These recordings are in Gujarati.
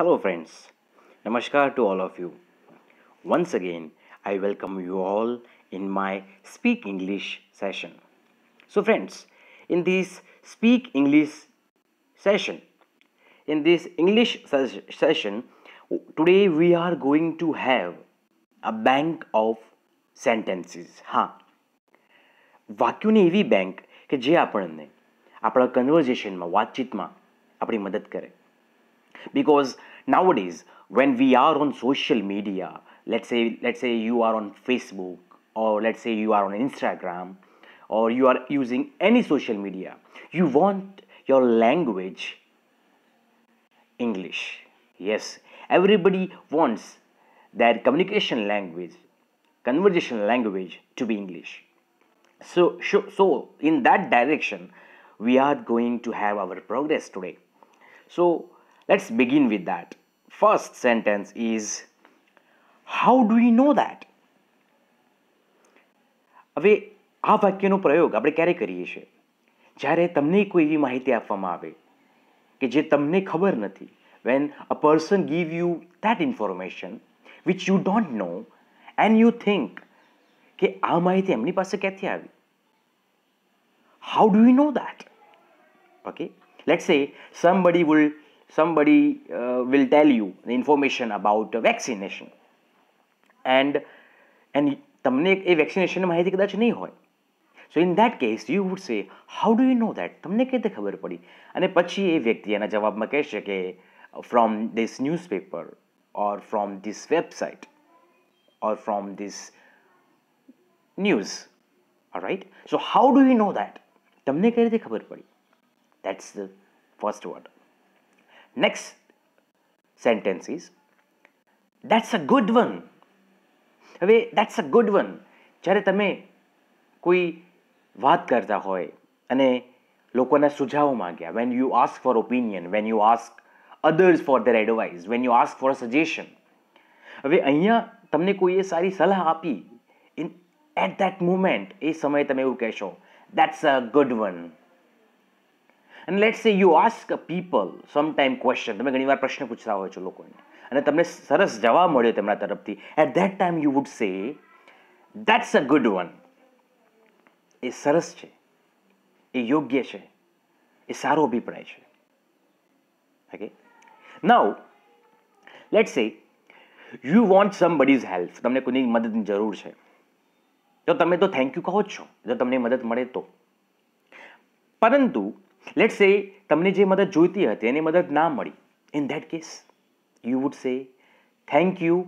Hello friends, Namaskar to all of you. Once again, I welcome you all in my Speak English session. So friends, in this Speak English session, in this English ses session, today we are going to have a bank of sentences. હા વાક્યોની એવી બેંક કે જે આપણને આપણા કન્વર્ઝેશનમાં વાતચીતમાં આપણી મદદ કરે because nowadays when we are on social media let's say let's say you are on facebook or let's say you are on instagram or you are using any social media you want your language english yes everybody wants their communication language conversation language to be english so so in that direction we are going to have our progress today so Let's begin with that. First sentence is How do we know that? હવે આ વાક્યનો પ્રયોગ આપણે ક્યારે કરીએ છીએ જ્યારે તમને કોઈ એવી માહિતી આપવામાં આવે કે જે તમને ખબર નથી when a person give you that information which you don't know and you think કે આ માહિતી એમની પાસે ક્યાંથી આવી how do you know that okay let say somebody will somebody uh, will tell you the information about vaccination and and તમને એ વેક્સિનેશનની માહિતી કદાચ નહીં હોય so in that case you would say how do you know that તમને કઈ રીતે ખબર પડી અને પછી એ વ્યક્તિ એના જવાબમાં કહેશે કે from this newspaper or from this website or from this news right so how do you know that તમને કઈ રીતે ખબર પડી that's the first word Next sentence is that's a good one. હવે that's a good one. જ્યારે તમે કોઈ વાત કરતા હોય અને લોકોના સુઝાવો માંગ્યા when you ask for opinion when you ask others for their advice when you ask for suggestion હવે અહીંયા તમને કોઈએ સારી સલાહ આપી ઇન એટ ધેટ મુમેન્ટ એ સમયે તમે એવું કહેશો દેટ્સ અ ગુડ વન અને let say you ask a people some time question તમે ઘણીવાર પ્રશ્ન પૂછતા હોય છો લોકોને અને તમને સરસ જવાબ મળ્યો તેમના તરફથી at that time you would say that's a good one એ સરસ છે એ યોગ્ય છે એ સારો અભિપ્રાય છે okay now let say you want somebody's help તમને કોઈની મદદની જરૂર છે જો તમે તો થેન્ક યુ કહો જ છો જો તમને મદદ મળે તો પરંતુ લેટ સે તમને જે મદદ જોઈતી હતી એની મદદ ના મળી in that case you would say thank you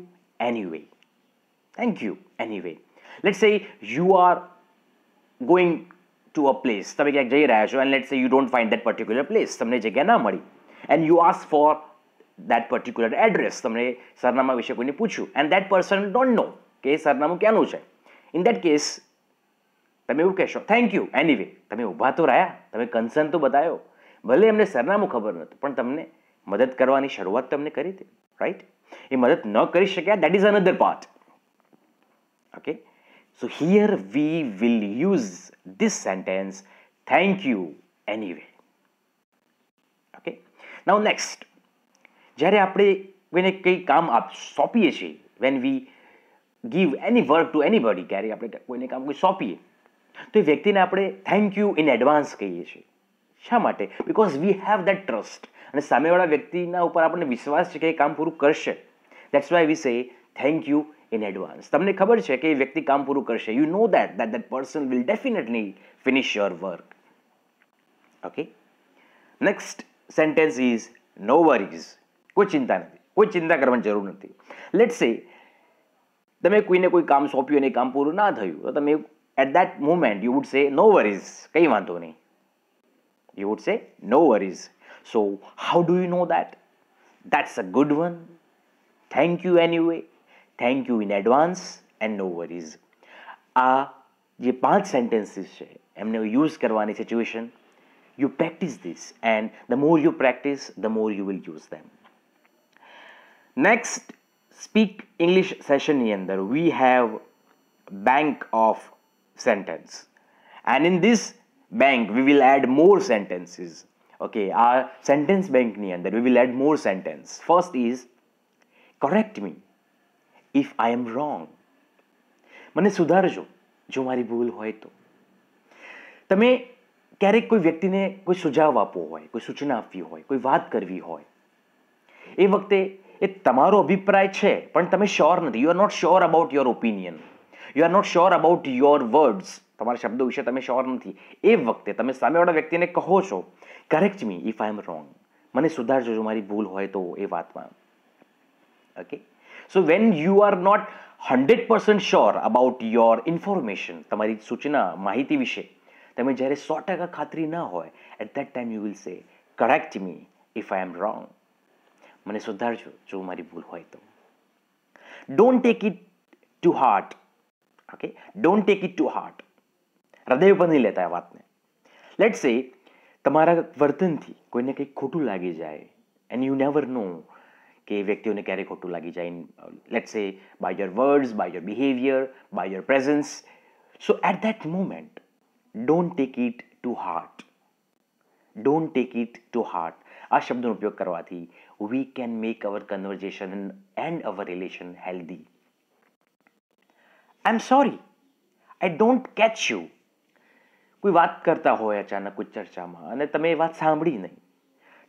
anyway thank you anyway let say you are going to a place તમે ક્યાંક જઈ રહ્યા છો and let say you don't find that particular place તમને જગ્યા ના મળી and you ask for that particular address તમને સરનામા વિશે કોઈને પૂછ્યું and that person don't know કે એ સરનામું ક્યાંનું છે ઇન દેટ કેસ તમે એવું કહેશો થેન્ક યુ એનીવે તમે ઊભા તો રહ્યા તમે કન્સર્ન તો બતાવ્યો ભલે એમને સરનામું ખબર નહોતું પણ તમને મદદ કરવાની શરૂઆત તમને કરી હતી રાઈટ એ મદદ ન કરી શક્યા that is another part okay so here we will use this sentence thank you anyway okay now next જ્યારે આપણે કોઈને કંઈ કામ આપ સોંપીએ છીએ when we give any work to anybody ક્યારે આપણે કોઈને કામ કોઈ સોંપીએ તો એ વ્યક્તિને આપણે થેન્ક યુ ઇન એડવાન્સ કહીએ છીએ શા માટે because we have that trust અને સામેવાળા વ્યક્તિના ઉપર આપણને વિશ્વાસ છે કે એ કામ પૂરું કરશે દેટ્સ વાય વી સે થેન્ક યુ ઇન એડવાન્સ તમને ખબર છે કે એ વ્યક્તિ કામ પૂરું કરશે you know that that that person will definitely finish your work okay next sentence is no worries કોઈ ચિંતા નથી કોઈ ચિંતા કરવાની જરૂર નથી લેટ્સ સે તમે કોઈને કોઈ કામ સોંપ્યું અને કામ પૂરું ના થયું તો તમે at that moment you would say no worries, કઈ વાંધો નહીં. You would say no worries. So how do you know that? That's a good one. Thank you anyway. Thank you in advance and no worries. આ sentences પાંચ I'm now used કરવાની situation. you practice this and the more you practice the more you will use them next speak english session ની અંદર we have bank of sentence and in this bank we will add more sentences okay our sentence bank ની અંદર we will add more sentence first is correct me if i am wrong મને સુધારજો જો મારી ભૂલ હોય તો તમે ક્યારેક કોઈ વ્યક્તિને કોઈ સુઝાવ આપવો હોય કોઈ સૂચના આપવી હોય કોઈ વાત કરવી હોય એ વખતે એ તમારો અભિપ્રાય છે પણ તમે શ્યોર નથી you are not sure about your opinion you are not sure about your words તમારા શબ્દો વિશે તમે શ્યોર નથી એ વખતે તમે સામેવાળા વ્યક્તિને કહો છો correct me if I am wrong મને સુધારજો જો મારી ભૂલ હોય તો એ વાતમાં okay so when you are not hundred percent sure about your information તમારી સૂચના માહિતી વિશે તમે જ્યારે સો ટકા ખાતરી ન હોય at that time you will say correct me if I am wrong મને સુધારજો જો મારી ભૂલ હોય તો don't take it to heart okay don't take it to heart હૃદય ઉપર નહીં લેતા એ વાતને લેટ સે તમારા વર્તનથી કોઈને કંઈક ખોટું લાગી જાય એન્ડ યુ નેવર નો કે વ્યક્તિઓને ક્યારે ખોટું લાગી જાય let say by your words by your behaviour by your presence so at that moment don't take it to heart don't take it to heart આ શબ્દનો ઉપયોગ કરવાથી we can make our conversation and our relation healthy I am sorry I don't catch you કોઈ વાત કરતા હોય અચાનક કોઈ ચર્ચામાં અને તમે એ વાત સાંભળી નહીં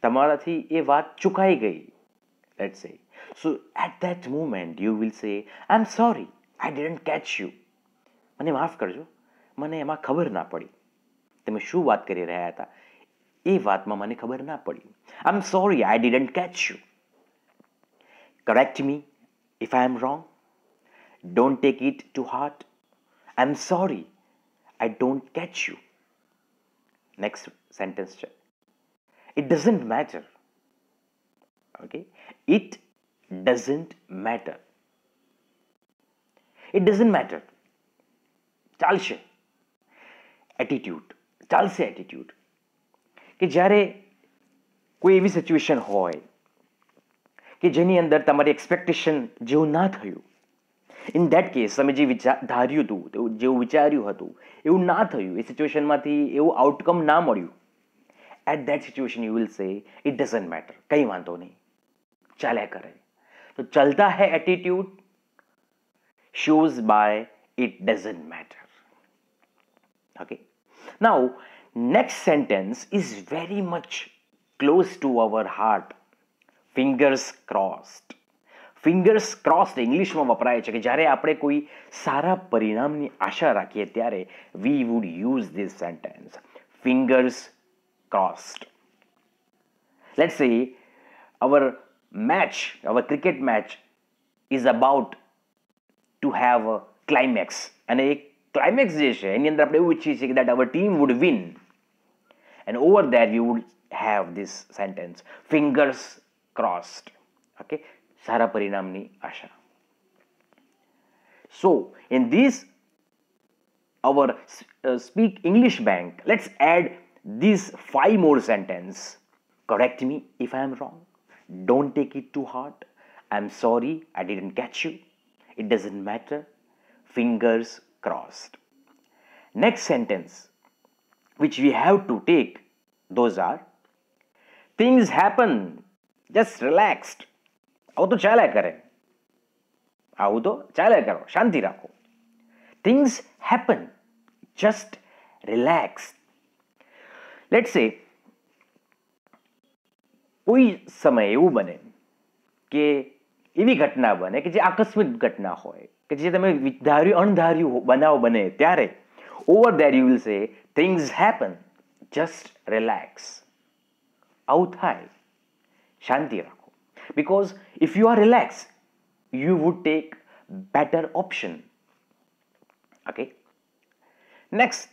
તમારાથી એ વાત ચુકાઈ ગઈ let say so at that moment you will say I am sorry I didn't catch you મને માફ કરજો મને એમાં ખબર ના પડી તમે શું વાત કરી રહ્યા હતા એ વાતમાં મને ખબર ના પડી I am sorry I didn't catch you correct me if I am wrong Don't take it to heart. I'm sorry. I don't catch you. Next sentence check. It doesn't matter. Okay? It doesn't matter. It doesn't matter. ચાલશે એટીટ્યૂડ ચાલશે એટીટ્યૂડ કે જ્યારે કોઈ એવી સિચ્યુએશન હોય કે જેની અંદર તમારી એક્સપેક્ટેશન જેવું ના થયું ઇન દેટ કેસ તમે જે વિચાર ધાર્યું હતું જેવું વિચાર્યું હતું એવું ના થયું એ સિચ્યુએશનમાંથી એવું આઉટકમ ના મળ્યું at that situation you will say it doesn't matter કંઈ વાંધો નહીં ચાલ્યા કરે તો ચલતા હૈ attitude shows by it doesn't matter okay now next sentence is very much close to our heart fingers crossed fingers crossed ઇંગ્લિશમાં વપરાય છે કે જ્યારે આપણે કોઈ સારા પરિણામની આશા રાખીએ ત્યારે we would use this sentence fingers crossed let see our match our cricket match is about to have climax અને એ ક્લાઇમેક્સ જે છે એની અંદર આપણે એવું ઈચ્છીએ છીએ કે that our team would win and over there we would have this sentence fingers crossed okay સારા પરિણામની આશા so in this our uh, speak english bank let's add these five more sentence correct me if i am wrong don't take it to heart i'm sorry i didn't catch you it doesn't matter fingers crossed next sentence which we have to take those are things happen just relaxed આવું તો ચાલ્યા કરે આવું તો ચાલ્યા કરો શાંતિ રાખો things happen just relax let's say કોઈ સમય એવું બને કે એવી ઘટના બને કે જે આકસ્મિક ઘટના હોય કે જે તમે ધાર્યું અણધાર્યું બનાવ બને ત્યારે over there you will say things happen just relax આવું થાય શાંતિ રાખો because if you are relaxed you would take better option okay next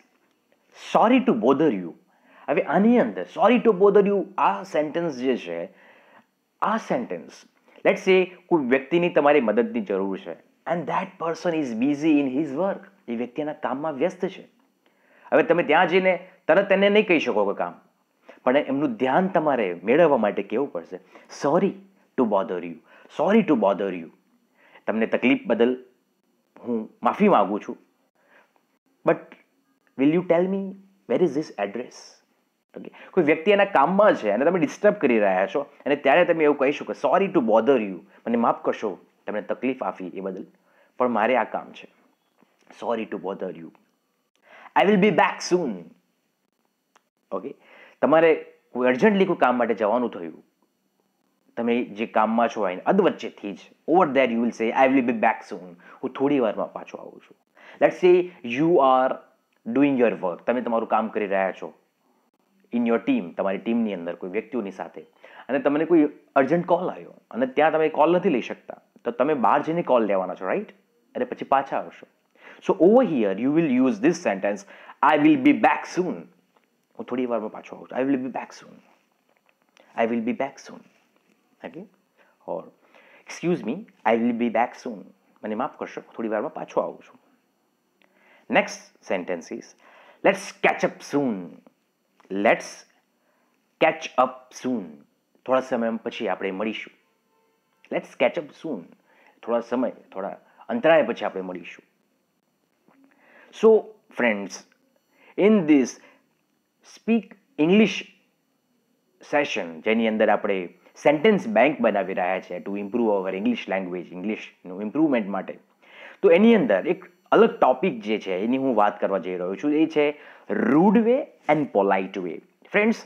sorry to bother you હવે આની અંદર સોરી ટુ બોધર યુ આ સેન્ટેન્સ જે છે આ સેન્ટેન્સ લેટ સે કોઈ વ્યક્તિની તમારી મદદની જરૂર છે and that person is busy in his work એ વ્યક્તિ એના કામમાં વ્યસ્ત છે હવે તમે ત્યાં જઈને તરત એને નહીં કહી શકો કે કામ પણ એમનું ધ્યાન તમારે મેળવવા માટે કેવું પડશે sorry to bother you sorry to bother you તમને તકલીફ બદલ હું માફી માગું છું but will you tell me where is this address okay કોઈ વ્યક્તિ એના કામમાં છે અને તમે ડિસ્ટર્બ કરી રહ્યા છો અને ત્યારે તમે એવું કહી કે સોરી ટુ બોધર યુ મને માફ કરશો તમને તકલીફ આપી એ બદલ પણ મારે આ કામ છે sorry to bother you I will be back soon okay તમારે કોઈ અર્જન્ટલી કોઈ કામ માટે જવાનું થયું તમે જે કામમાં છો આવીને અધવચ્ચેથી જ over there you will say I will be back soon હું થોડી વારમાં પાછો આવું છું let say you are doing your work તમે તમારું કામ કરી રહ્યા છો ઇન યોર ટીમ તમારી ટીમની અંદર કોઈ વ્યક્તિઓની સાથે અને તમને કોઈ અર્જન્ટ કોલ આવ્યો અને ત્યાં તમે કોલ નથી લઈ શકતા તો તમે બહાર જઈને કોલ લેવાના છો રાઈટ અને પછી પાછા આવશો so over here you will use this sentence I will be back soon હું થોડી વારમાં પાછો આવું છું I will be back soon I will be back soon okay or excuse me I will be back soon મને માફ કરશો થોડી વારમાં પાછો આવું છું next sentences is let's catch up soon let's catch up soon થોડા સમય પછી આપણે મળીશું લેટ્સ કેચ અપ સૂન થોડા સમય થોડા અંતરાય પછી આપણે મળીશું so friends in this speak English session જેની અંદર આપણે સેન્ટેન્સ બેંક બનાવી રહ્યા છે to improve our English language ઇંગ્લિશનું ઇમ્પ્રુવમેન્ટ માટે તો એની અંદર એક અલગ ટોપિક જે છે એની હું વાત કરવા જઈ રહ્યો છું એ છે rude way and polite way friends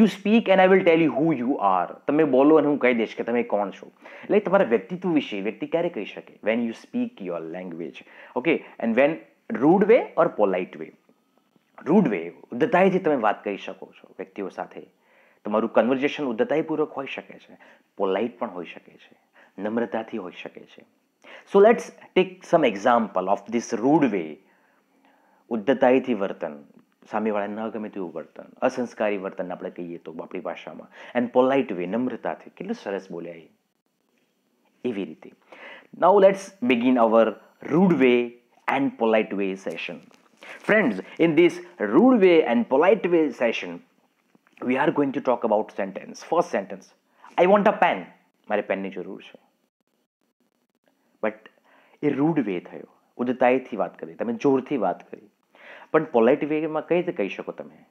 you speak and I will tell you who you are તમે બોલો અને હું કહી દઈશ કે તમે કોણ છો એટલે તમારા વ્યક્તિત્વ વિશે વ્યક્તિ ક્યારે કહી શકે when you speak your language okay and when rude way or polite way rude way ઉદ્ધતાએથી તમે વાત કરી શકો છો વ્યક્તિઓ સાથે તમારું કન્વર્ઝેશન ઉદ્ધતાઈપૂર્વક હોઈ શકે છે પોલાઇટ પણ હોઈ શકે છે નમ્રતાથી હોઈ શકે છે so let's take some example of this rude way ઉદ્ધતાઈથી વર્તન સામેવાળા ન ગમે તેવું વર્તન અસંસ્કારી વર્તન આપણે કહીએ તો આપણી ભાષામાં એન્ડ પોલાઇટ વે નમ્રતાથી કેટલું સરસ બોલ્યા એ એવી રીતે now let's begin our rude way and polite way session friends in this rude way and polite way session we are going to talk about sentence first sentence I want a pen મારે પેનની જરૂર છે બટ એ રૂડ વે થયો ઉદતાઈથી વાત કરી તમે જોરથી વાત કરી પણ પોલાઇટ વેમાં કઈ રીતે કહી શકો તમે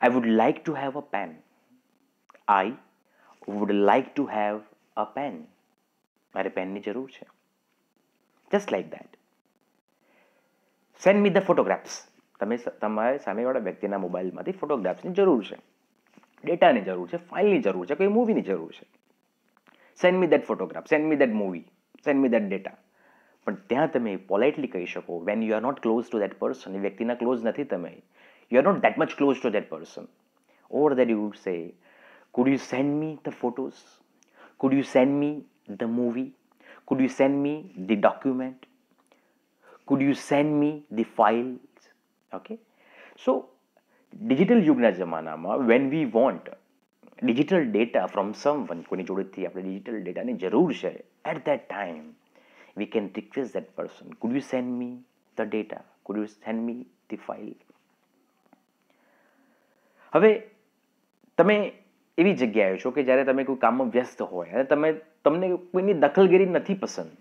I would like to have a pen I would like to have a pen મારે પેનની જરૂર છે just like that send me the photographs તમે તમારે સામેવાળા વ્યક્તિના મોબાઈલમાંથી ફોટોગ્રાફ્સની જરૂર છે ડેટાની જરૂર છે ફાઇલની જરૂર છે કોઈ મૂવીની જરૂર છે send me that photograph send me that movie send me that data પણ ત્યાં તમે પોલાઇટલી કહી શકો when you are not close to that person એ વ્યક્તિના ક્લોઝ નથી તમે you are not that much close to that person over that you say could you send me the photos could you send me the movie could you send me the document could you send me the file okay so digital યુગના જમાનામાં when we want digital data from someone કોઈની જોડેથી આપણે ડિજિટલ ડેટાની જરૂર છે at that time we can request that person could you send me the data could you send me the file હવે તમે એવી જગ્યાએ છો કે જ્યારે તમે કોઈ કામમાં વ્યસ્ત હોય અને તમે તમને કોઈની દખલગીરી નથી પસંદ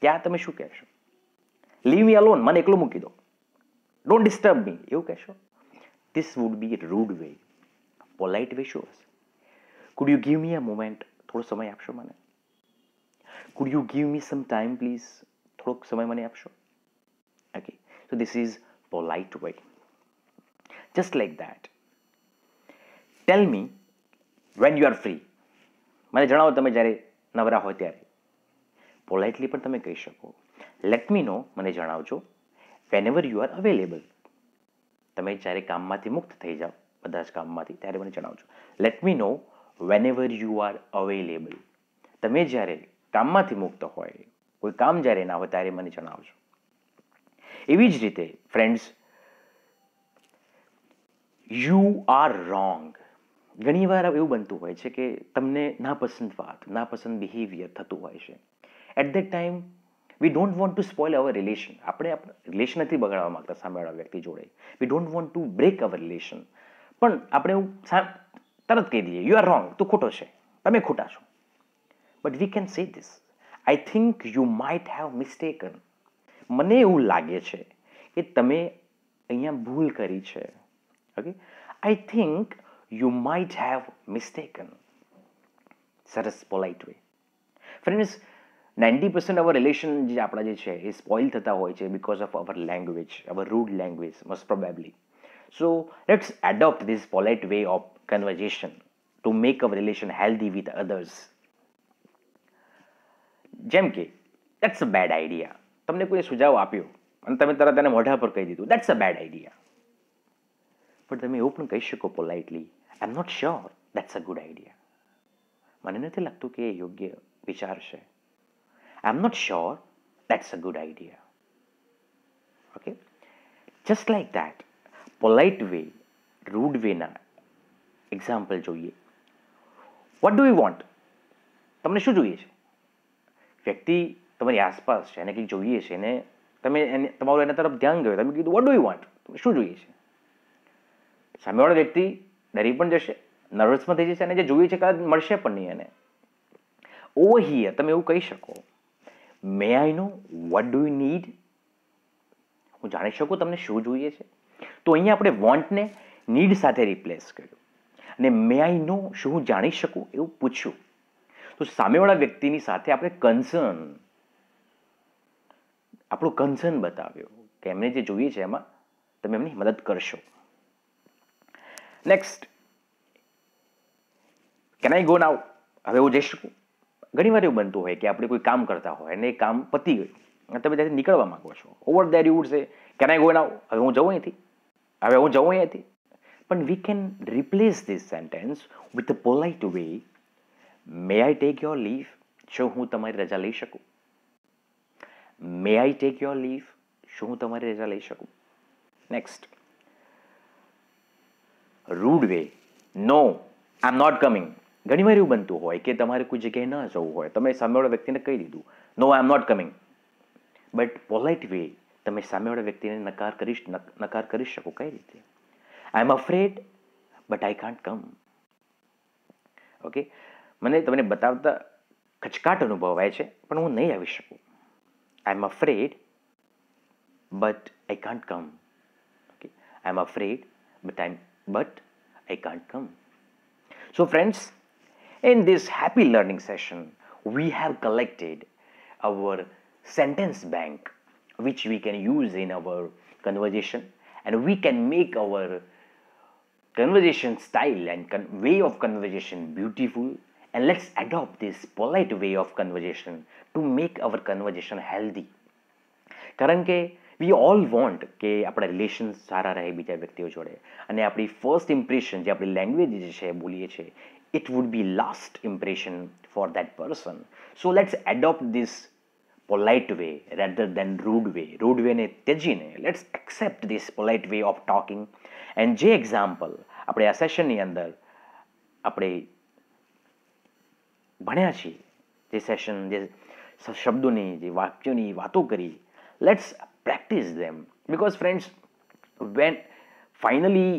ત્યાં તમે શું કહેશો લીવ મી અલોન મને એકલો મૂકી દો ડોન્ટ ડિસ્ટર્બ મી એવું કહેશો this would be rude way polite way શું હશે could you give me a moment થોડો સમય આપશો મને could you give me some time please થોડોક સમય મને આપશો okay so this is polite way just like that tell me when you are free મને જણાવો તમે જ્યારે નવરા હોય ત્યારે પોલાઇટલી પણ તમે કહી શકો લેટ મી નો મને જણાવજો વેનેવર યુ આર અવેલેબલ તમે જ્યારે કામમાંથી મુક્ત થઈ જાઓ બધા જ કામમાંથી ત્યારે મને જણાવજો let me know whenever you are available તમે જ્યારે કામમાંથી મુક્ત હોય કોઈ કામ જ્યારે ના હોય ત્યારે મને જણાવજો એવી જ રીતે ફ્રેન્ડ્સ યુ આર રોંગ ઘણી વાર એવું બનતું હોય છે કે તમને નાપસંદ વાત નાપસંદ બિહેવિયર થતું હોય છે at the time we don't want to spoil our relation આપણે રિલેશન નથી બગાડવા માગતા સામેવાળા વ્યક્તિ જોડે we don't want to break our relation પણ આપણે એવું તરત કહી દઈએ યુ આર રોંગ તું ખોટો છે તમે ખોટા છો but we can say this I think you might have mistaken મને એવું લાગે છે કે તમે અહીંયા ભૂલ કરી છે okay I think you might have mistaken સરસ polite way friends ninety percent our relation જે આપણા જે છે એ સ્પોઇલ થતા હોય છે because of our language our rude language most probably so let's adopt this polite way of conversation to make our relation healthy with others જેમ કે દેટ્સ અ બેડ આઈડિયા તમને કોઈ સુઝાવ આપ્યો અને તમે તરત એને મોઢા પર કહી દીધું દેટ્સ અ બેડ આઈડિયા પણ તમે એવું પણ કહી શકો politely I am not sure that's a good idea મને નથી લાગતું કે એ યોગ્ય વિચાર છે I'm not sure that's a good idea. Okay? Just like that polite way rude વેના એક્ઝામ્પલ જોઈએ વોટ ડુ યુ વોન્ટ તમને શું જોઈએ છે વ્યક્તિ તમારી આસપાસ છે એને કંઈક જોઈએ છે એને તમે એને તમારું એના તરફ ધ્યાન ગયું તમે કીધું વોટ ડુ યુ વોન્ટ તમને શું જોઈએ છે સામેવાળો વ્યક્તિ ડરી પણ જશે નર્વસ પણ થઈ જશે અને જે જોઈએ છે કદાચ મળશે પણ નહીં એને ઓવર હિયર તમે એવું કહી શકો may I know what do you need હું જાણી શકું તમને શું જોઈએ છે તો અહીંયા આપણે વોન્ટને નીડ સાથે રિપ્લેસ કર્યું અને મે આઈ નો શું હું જાણી શકું એવું પૂછ્યું તો સામેવાળા વ્યક્તિની સાથે આપણે કન્સર્ન આપણું કન્સર્ન બતાવ્યો કે એમને જે જોઈએ છે એમાં તમે એમની મદદ કરશો next can I go now હવે હું જઈ શકું ઘણીવાર એવું બનતું હોય કે આપણે કોઈ કામ કરતા હોય અને એ કામ પતી ગયું તમે ત્યાંથી નીકળવા માગો છો over there you say can I go now હવે હું જઉં અહીંથી હવે હું જઉં અહીંયાથી પણ we can replace this sentence with a polite way may I take your leave શું હું તમારી રજા લઈ શકું may I take your leave શું હું તમારી રજા લઈ શકું next rude way no I am not coming ઘણી વાર એવું બનતું હોય કે તમારે કોઈ જગ્યાએ ન જવું હોય તમે સામેવાળા વ્યક્તિને કહી દીધું no I am not coming but polite way તમે સામેવાળા વ્યક્તિને નકાર કરી નકાર કરી શકો કઈ રીતે I am afraid but I can't come okay મને તમને બતાવતા ખચકાટ અનુભવાય છે પણ હું નહીં આવી શકું I am afraid but I can't come okay I am afraid but I but I can't come so friends In this happy learning session, we have collected our sentence bank which we can use in our conversation and we can make our conversation style and way of conversation beautiful and let's adopt this polite way of conversation to make our conversation healthy કારણ we all want વોન્ટ કે relations રિલેશન સારા રહે બીજા વ્યક્તિઓ જોડે અને first impression ઇમ્પ્રેશન જે આપણી લેંગ્વેજ જે છે બોલીએ it would be last impression for that person so let's adopt this polite way rather than rude way rude way ne તયજી ને let's accept this polite way of talking and j example આપણે આ સેશનની અંદર આપણે This session, જે સેશન ni, શબ્દોની જે ni, વાતો kari. let's practice them because friends when finally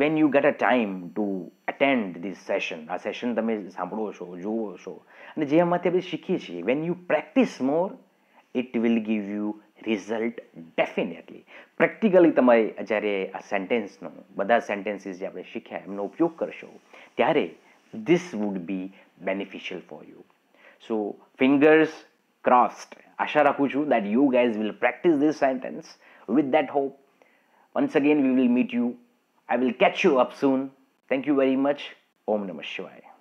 when you get a time to attend this session આ સેશન તમે સાંભળો છો જુઓ છો અને જે એમાંથી આપણે શીખીએ છીએ when you practise more it will give you result definitely practically તમારે જ્યારે આ સેન્ટેન્સનો બધા સેન્ટેન્સીસ જે આપણે શીખ્યા એમનો ઉપયોગ કરશો ત્યારે this would be beneficial for you so fingers crossed આશા રાખું છું that you guys will practise this sentence with that hope once again we will meet you I will catch you up soon. Thank you very much. Om Namah Shivaya.